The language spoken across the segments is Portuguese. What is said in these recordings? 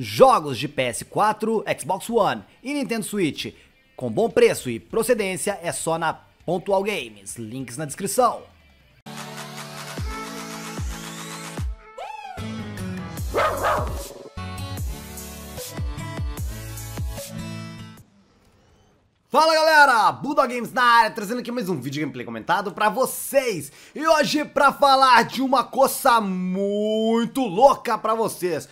Jogos de PS4, Xbox One e Nintendo Switch com bom preço e procedência é só na Pontual Games. Links na descrição. Fala galera, Buda Games na área, trazendo aqui mais um vídeo gameplay comentado pra vocês E hoje pra falar de uma coisa muito louca pra vocês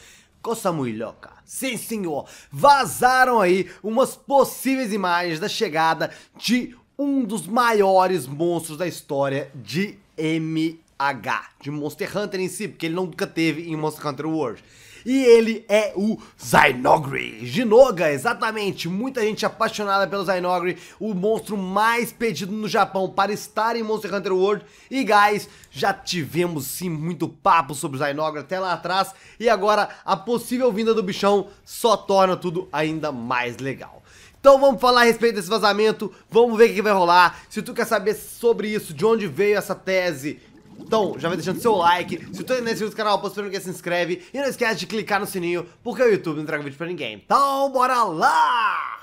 coisa muito louca. Sim, senhor. Vazaram aí umas possíveis imagens da chegada de um dos maiores monstros da história de M. H de Monster Hunter em si, porque ele nunca teve em Monster Hunter World. E ele é o Zainogre, Jinoga, exatamente. Muita gente apaixonada pelo Zainogre, o monstro mais pedido no Japão para estar em Monster Hunter World. E guys, já tivemos sim muito papo sobre o Zainogre até lá atrás, e agora a possível vinda do bichão só torna tudo ainda mais legal. Então vamos falar a respeito desse vazamento, vamos ver o que vai rolar. Se tu quer saber sobre isso, de onde veio essa tese então, já vai deixando seu like, se tu é inscrito no canal, não que se inscreve e não esquece de clicar no sininho, porque o YouTube não entrega vídeo pra ninguém. Então, bora lá!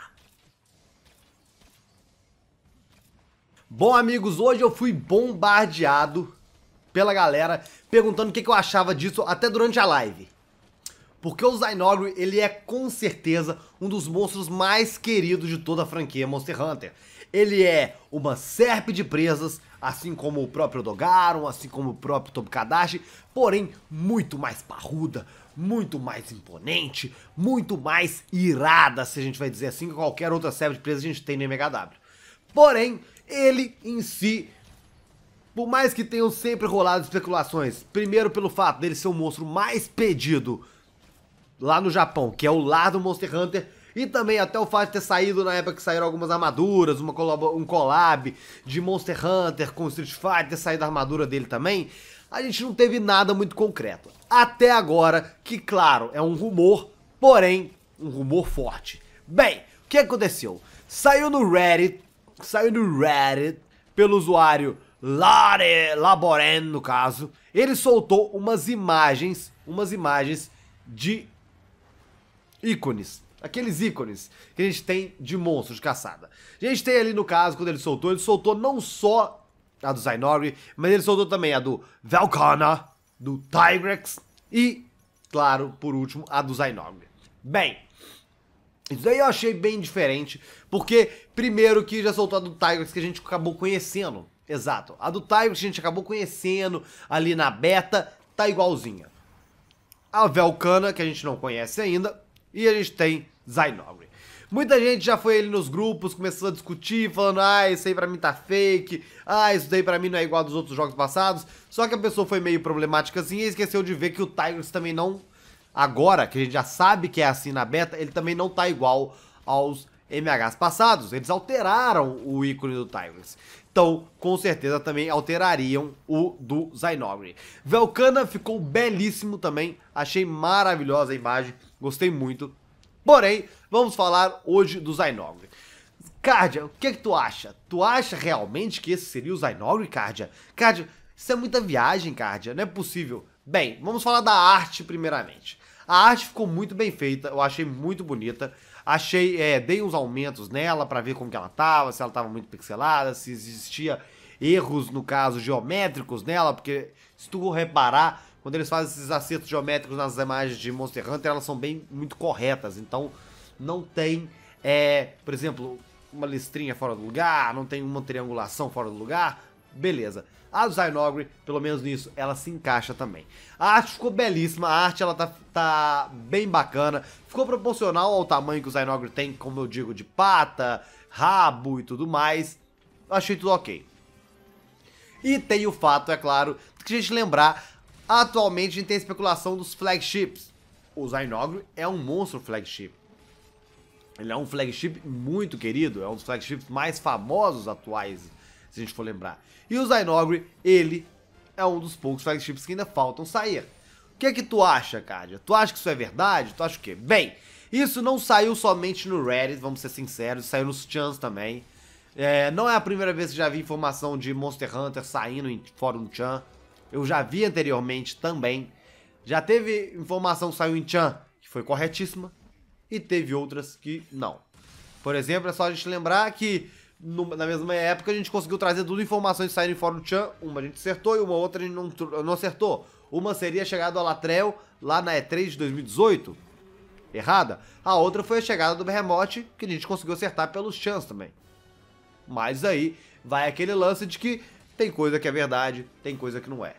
Bom, amigos, hoje eu fui bombardeado pela galera perguntando o que, que eu achava disso até durante a live. Porque o Zainogre, ele é com certeza um dos monstros mais queridos de toda a franquia Monster Hunter. Ele é uma serpe de presas, assim como o próprio Dogaron, assim como o próprio Tobukadashi, porém muito mais parruda, muito mais imponente, muito mais irada, se a gente vai dizer assim, que qualquer outra serpe de presas a gente tem no MHW. Porém, ele em si por mais que tenham sempre rolado especulações, primeiro pelo fato dele ser o monstro mais pedido lá no Japão, que é o lar do Monster Hunter, e também até o fato de ter saído na época que saíram algumas armaduras, uma um collab de Monster Hunter com Street Fighter, ter saído a armadura dele também, a gente não teve nada muito concreto. Até agora, que claro, é um rumor, porém, um rumor forte. Bem, o que aconteceu? Saiu no Reddit, saiu no Reddit, pelo usuário Lare Laboren, no caso, ele soltou umas imagens, umas imagens de ícones Aqueles ícones que a gente tem de monstros de caçada. A gente tem ali no caso, quando ele soltou, ele soltou não só a do Zainori, mas ele soltou também a do Velcana, do Tigrex e, claro, por último, a do Zainori. Bem, isso daí eu achei bem diferente, porque primeiro que já soltou a do Tigrex que a gente acabou conhecendo. Exato, a do Tigrex que a gente acabou conhecendo ali na beta, tá igualzinha. A Velcana, que a gente não conhece ainda, e a gente tem Zainogre. Muita gente já foi ali nos grupos, começou a discutir, falando, ah, isso aí pra mim tá fake, ah, isso daí pra mim não é igual dos outros jogos passados. Só que a pessoa foi meio problemática assim e esqueceu de ver que o Tigers também não, agora, que a gente já sabe que é assim na beta, ele também não tá igual aos MHs passados, eles alteraram o ícone do Tigers. Então, com certeza também alterariam o do Zainogre. Velcana ficou belíssimo também, achei maravilhosa a imagem, gostei muito. Porém, vamos falar hoje do Zainogre. Cardia, o que, é que tu acha? Tu acha realmente que esse seria o Zainogre, Cardia? Cardia, isso é muita viagem, Cardia, não é possível. Bem, vamos falar da arte primeiramente. A arte ficou muito bem feita, eu achei muito bonita. Achei, é, dei uns aumentos nela para ver como que ela tava, se ela tava muito pixelada, se existia erros, no caso, geométricos nela, porque se tu reparar, quando eles fazem esses acertos geométricos nas imagens de Monster Hunter, elas são bem, muito corretas, então não tem, é, por exemplo, uma listrinha fora do lugar, não tem uma triangulação fora do lugar, beleza. A do Zainogre, pelo menos nisso, ela se encaixa também. A arte ficou belíssima, a arte ela tá, tá bem bacana. Ficou proporcional ao tamanho que o Zainogre tem, como eu digo, de pata, rabo e tudo mais. Achei tudo ok. E tem o fato, é claro, que a gente lembrar, atualmente a gente tem a especulação dos flagships. O Zainogre é um monstro flagship. Ele é um flagship muito querido, é um dos flagships mais famosos atuais se a gente for lembrar. E o Zainogre, ele é um dos poucos flagships que ainda faltam sair. O que é que tu acha, Cádia? Tu acha que isso é verdade? Tu acha o quê? Bem, isso não saiu somente no Reddit, vamos ser sinceros, saiu nos chans também. É, não é a primeira vez que já vi informação de Monster Hunter saindo em fórum chan. Eu já vi anteriormente também. Já teve informação que saiu em chan, que foi corretíssima, e teve outras que não. Por exemplo, é só a gente lembrar que na mesma época a gente conseguiu trazer duas informações que saíram fora do Chan. Uma a gente acertou e uma outra a gente não, não acertou. Uma seria a chegada do Alatrel lá na E3 de 2018. Errada. A outra foi a chegada do Behemoth, que a gente conseguiu acertar pelos Chans também. Mas aí vai aquele lance de que tem coisa que é verdade, tem coisa que não é.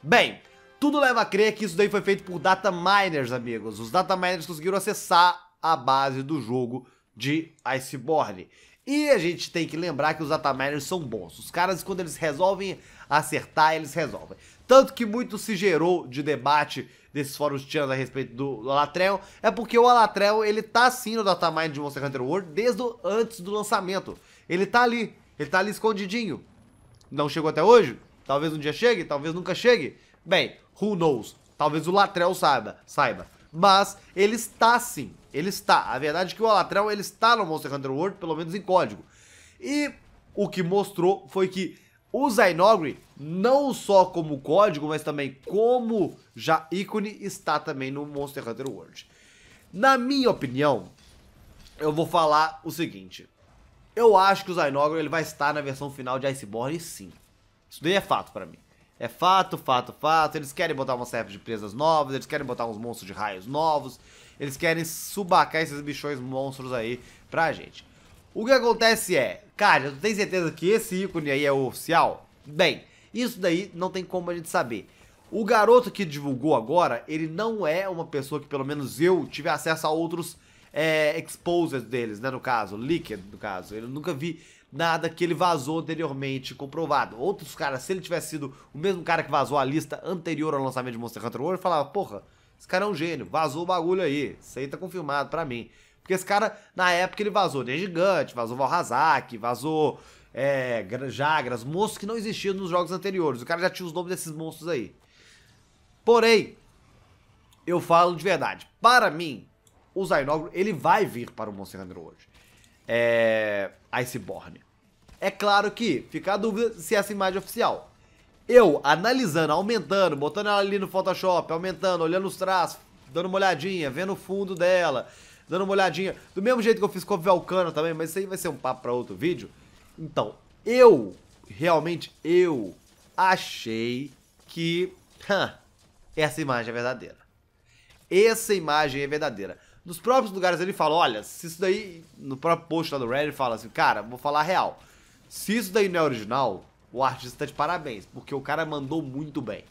Bem, tudo leva a crer que isso daí foi feito por data miners, amigos. Os data miners conseguiram acessar a base do jogo de Iceborne. E a gente tem que lembrar que os Atamaners são bons. Os caras, quando eles resolvem acertar, eles resolvem. Tanto que muito se gerou de debate desses fóruns tianos a respeito do, do Alatreon, é porque o Alatreon, ele tá sim no datamine de Monster Hunter World desde o, antes do lançamento. Ele tá ali, ele tá ali escondidinho. Não chegou até hoje? Talvez um dia chegue, talvez nunca chegue. Bem, who knows? Talvez o Latrel saiba, saiba mas ele está sim, ele está. A verdade é que o Alatrão ele está no Monster Hunter World, pelo menos em código. E o que mostrou foi que o Zainogre, não só como código, mas também como já ícone, está também no Monster Hunter World. Na minha opinião, eu vou falar o seguinte. Eu acho que o Zainogre ele vai estar na versão final de Iceborne sim. Isso daí é fato para mim. É fato, fato, fato. Eles querem botar uma série de presas novas, eles querem botar uns monstros de raios novos, eles querem subacar esses bichões monstros aí pra gente. O que acontece é, cara, tu tem certeza que esse ícone aí é o oficial? Bem, isso daí não tem como a gente saber. O garoto que divulgou agora, ele não é uma pessoa que pelo menos eu tive acesso a outros é, exposers deles, né, no caso, leaked, no caso. Eu nunca vi nada que ele vazou anteriormente comprovado. Outros caras, se ele tivesse sido o mesmo cara que vazou a lista anterior ao lançamento de Monster Hunter World, falava, porra, esse cara é um gênio, vazou o bagulho aí, isso aí tá confirmado pra mim. Porque esse cara, na época, ele vazou The Gigante, vazou Valhazak, vazou é, Jagras, monstros que não existiam nos jogos anteriores. O cara já tinha os nomes desses monstros aí. Porém, eu falo de verdade, para mim, o Zainogro, ele vai vir para o Monster Hunter World é, Iceborne. É claro que fica a dúvida se essa imagem é oficial. Eu analisando, aumentando, botando ela ali no Photoshop, aumentando, olhando os traços, dando uma olhadinha, vendo o fundo dela, dando uma olhadinha. Do mesmo jeito que eu fiz com o Velcano também, mas isso aí vai ser um papo para outro vídeo. Então, eu, realmente eu, achei que hum, essa imagem é verdadeira. Essa imagem é verdadeira nos próprios lugares ele fala, olha, se isso daí, no próprio post lá do Reddit fala assim, cara, vou falar a real, se isso daí não é original, o artista tá de parabéns, porque o cara mandou muito bem.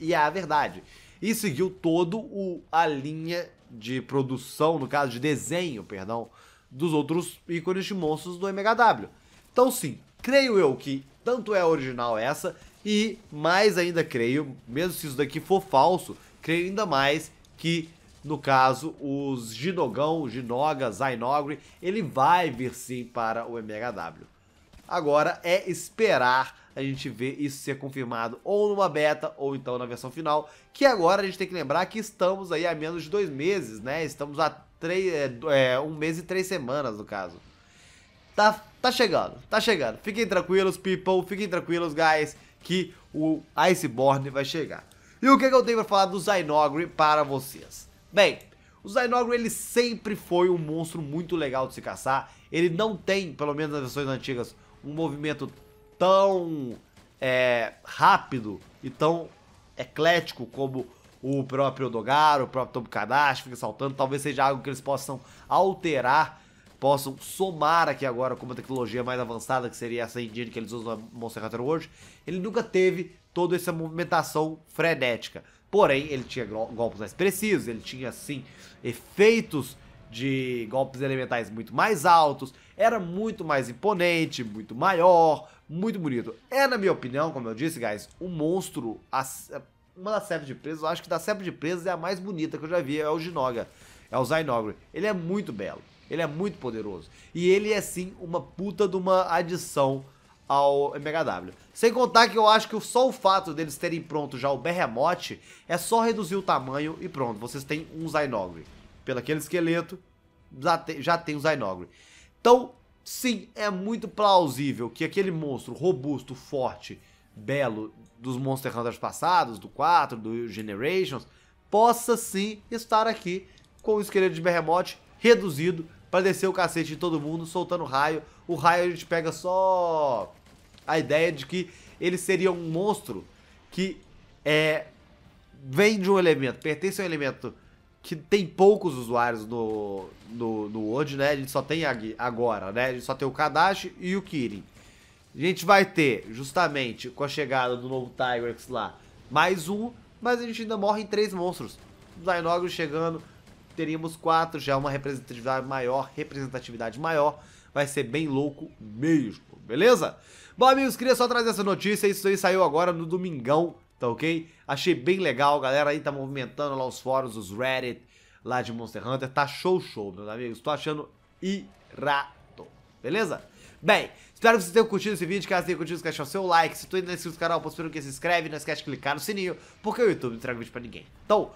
E é a verdade. E seguiu todo o a linha de produção, no caso de desenho, perdão, dos outros ícones de monstros do MHW. Então sim, creio eu que tanto é original essa e mais ainda creio, mesmo se isso daqui for falso, creio ainda mais que no caso, os Ginogão, Ginoga, Zainogre, ele vai vir sim para o MHW. Agora é esperar a gente ver isso ser confirmado ou numa beta ou então na versão final, que agora a gente tem que lembrar que estamos aí há menos de dois meses, né? Estamos há três, é, é um mês e três semanas, no caso. Tá, tá chegando, tá chegando. Fiquem tranquilos, people, fiquem tranquilos, guys, que o Iceborne vai chegar. E o que, é que eu tenho para falar do Zainogre para vocês? Bem, o Zainogro ele sempre foi um monstro muito legal de se caçar. Ele não tem, pelo menos nas versões antigas, um movimento tão é, rápido e tão eclético como o próprio Dogar, o próprio Tom Kadashi fica saltando. Talvez seja algo que eles possam alterar, possam somar aqui agora com uma tecnologia mais avançada, que seria essa engine que eles usam no Monster Hunter World. Ele nunca teve toda essa movimentação frenética. Porém, ele tinha golpes mais precisos, ele tinha, assim, efeitos de golpes elementais muito mais altos, era muito mais imponente, muito maior, muito bonito. É, na minha opinião, como eu disse, guys, um monstro, a, uma das cepas de presas, eu acho que da cepa de presas é a mais bonita que eu já vi, é o Ginoga, é o Zainogre. Ele é muito belo, ele é muito poderoso, e ele é sim uma puta de uma adição ao MHW. Sem contar que eu acho que só o fato deles terem pronto já o Berremote é só reduzir o tamanho e pronto, vocês têm um Zainogre. Pelo aquele esqueleto, já tem, já tem um Zainogre. Então, sim, é muito plausível que aquele monstro robusto, forte, belo dos Monster Hunters passados, do 4, do Generations, possa sim estar aqui com o esqueleto de Berremote reduzido pra descer o cacete de todo mundo, soltando raio. O raio a gente pega só a ideia de que ele seria um monstro que é, vem de um elemento, pertence a um elemento que tem poucos usuários no, no, no World, né? A gente só tem agora, né? A gente só tem o Kadashi e o Kirin. A gente vai ter, justamente, com a chegada do novo Tigrex lá, mais um, mas a gente ainda morre em três monstros. Os chegando, teríamos quatro, já é uma representatividade maior, representatividade maior. Vai ser bem louco mesmo, beleza? Bom, amigos, queria só trazer essa notícia. Isso aí saiu agora no domingão, tá ok? Achei bem legal, a galera aí tá movimentando lá os fóruns, os Reddit lá de Monster Hunter. Tá show, show, meus amigos. Tô achando irado, beleza? Bem, espero que vocês tenham curtido esse vídeo. Caso tenham curtido, esquece o seu like. Se tu ainda não é inscrito no canal, posso que se inscreve. Não esquece de clicar no sininho, porque o YouTube não entrega vídeo pra ninguém. Então,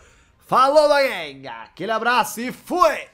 Falou, gang! Aquele abraço e fui!